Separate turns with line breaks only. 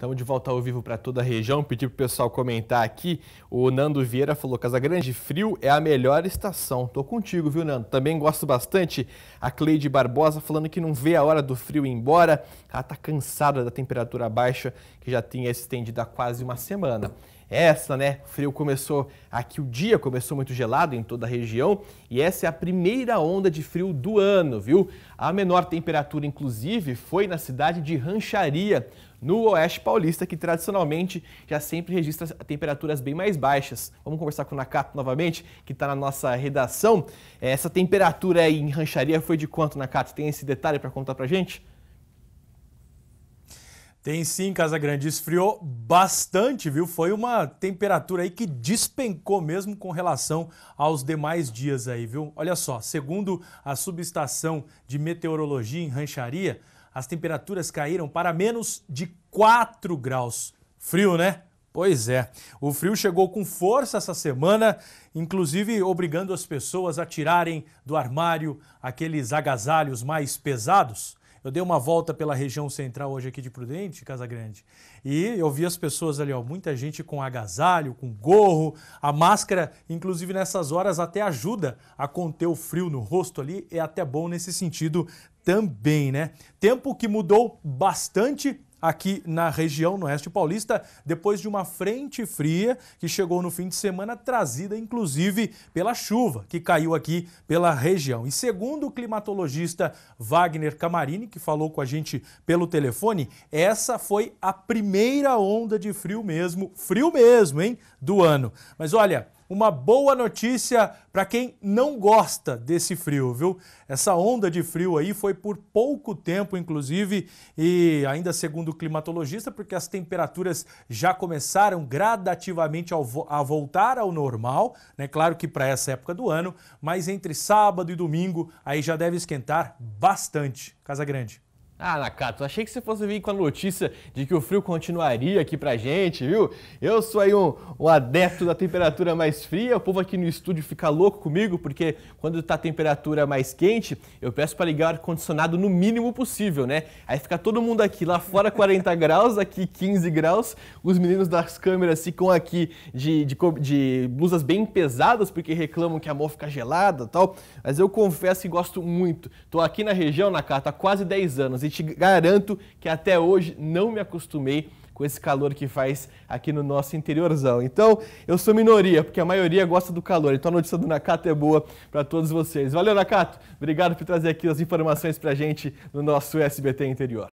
Estamos de volta ao vivo para toda a região. Pedi para o pessoal comentar aqui. O Nando Vieira falou: Casa Grande Frio é a melhor estação. Tô contigo, viu, Nando? Também gosto bastante. A Cleide Barbosa falando que não vê a hora do frio ir embora. Ela está cansada da temperatura baixa, que já tinha se estendido há quase uma semana essa, né? O frio começou aqui o dia, começou muito gelado em toda a região e essa é a primeira onda de frio do ano, viu? A menor temperatura, inclusive, foi na cidade de Rancharia, no Oeste Paulista, que tradicionalmente já sempre registra temperaturas bem mais baixas. Vamos conversar com o Nakato novamente, que está na nossa redação. Essa temperatura aí em Rancharia foi de quanto,
Nakato? Tem esse detalhe para contar para gente? Tem sim, Casa Grande. Esfriou bastante, viu? Foi uma temperatura aí que despencou mesmo com relação aos demais dias aí, viu? Olha só, segundo a subestação de meteorologia em Rancharia, as temperaturas caíram para menos de 4 graus. Frio, né? Pois é. O frio chegou com força essa semana, inclusive obrigando as pessoas a tirarem do armário aqueles agasalhos mais pesados eu dei uma volta pela região central hoje aqui de Prudente, Casa Grande, e eu vi as pessoas ali, ó, muita gente com agasalho, com gorro, a máscara, inclusive nessas horas, até ajuda a conter o frio no rosto ali, é até bom nesse sentido também, né? Tempo que mudou bastante aqui na região no oeste paulista, depois de uma frente fria que chegou no fim de semana, trazida inclusive pela chuva que caiu aqui pela região. E segundo o climatologista Wagner Camarini, que falou com a gente pelo telefone, essa foi a primeira onda de frio mesmo, frio mesmo, hein, do ano. Mas olha uma boa notícia para quem não gosta desse frio, viu? Essa onda de frio aí foi por pouco tempo, inclusive, e ainda segundo o climatologista, porque as temperaturas já começaram gradativamente a voltar ao normal, né? Claro que para essa época do ano, mas entre sábado e domingo aí já deve esquentar bastante. Casa Grande. Ah, Nakato, achei que você fosse vir com a notícia de que o frio
continuaria aqui pra gente, viu? Eu sou aí um, um adepto da temperatura mais fria, o povo aqui no estúdio fica louco comigo, porque quando tá a temperatura mais quente, eu peço para ligar o ar-condicionado no mínimo possível, né? Aí fica todo mundo aqui, lá fora 40 graus, aqui 15 graus, os meninos das câmeras ficam aqui de, de, de blusas bem pesadas, porque reclamam que a mão fica gelada e tal, mas eu confesso que gosto muito. Tô aqui na região, Nakato, há quase 10 anos e te garanto que até hoje não me acostumei com esse calor que faz aqui no nosso interiorzão. Então, eu sou minoria, porque a maioria gosta do calor. Então, a notícia do Nakato é boa para todos vocês. Valeu, Nakato. Obrigado por trazer aqui as informações para a gente no nosso SBT Interior.